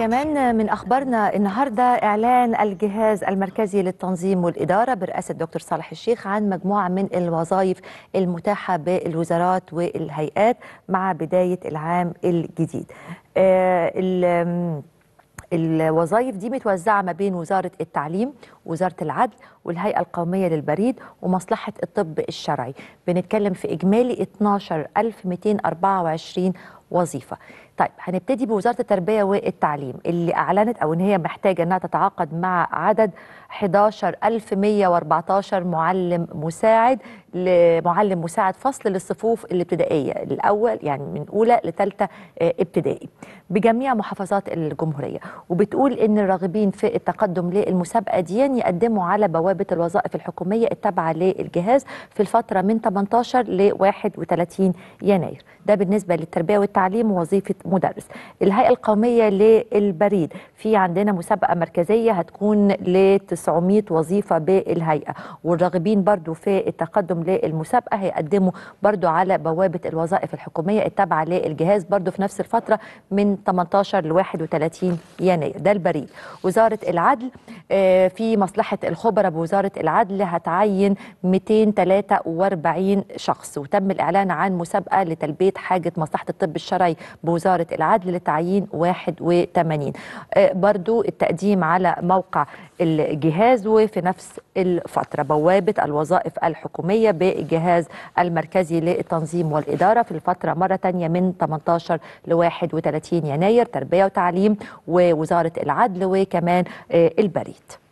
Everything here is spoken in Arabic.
كمان من أخبارنا النهاردة إعلان الجهاز المركزي للتنظيم والإدارة برئاسة دكتور صالح الشيخ عن مجموعة من الوظائف المتاحة بالوزارات والهيئات مع بداية العام الجديد آه، الوظائف دي متوزعة ما بين وزارة التعليم وزارة العدل والهيئة القومية للبريد ومصلحة الطب الشرعي بنتكلم في إجمالي 12224 وظيفة طيب هنبتدي بوزاره التربيه والتعليم اللي اعلنت او ان هي محتاجه انها تتعاقد مع عدد 11114 معلم مساعد لمعلم مساعد فصل للصفوف الابتدائيه الاول يعني من اولى لثالثه آه، ابتدائي بجميع محافظات الجمهوريه وبتقول ان الراغبين في التقدم للمسابقه دي يقدموا على بوابه الوظائف الحكوميه التابعه للجهاز في الفتره من 18 ل 31 يناير ده بالنسبه للتربيه والتعليم ووظيفه مدرس الهيئه القوميه للبريد في عندنا مسابقه مركزيه هتكون ل 900 وظيفه بالهيئه والراغبين برضو في التقدم للمسابقه هيقدموا برضو على بوابه الوظائف الحكوميه التابعه للجهاز برضو في نفس الفتره من 18 ل 31 يناير ده البريد وزاره العدل آه، في مصلحه الخبراء بوزاره العدل هتعين 243 شخص وتم الاعلان عن مسابقه لتلبيه حاجه مصلحه الطب الشرعي بوزاره وزارة العدل لتعيين 81 آه، برضو التقديم على موقع الجهاز وفي نفس الفترة بوابة الوظائف الحكومية بالجهاز المركزي للتنظيم والإدارة في الفترة مرة تانية من 18 ل 31 يناير تربية وتعليم ووزارة العدل وكمان آه، البريد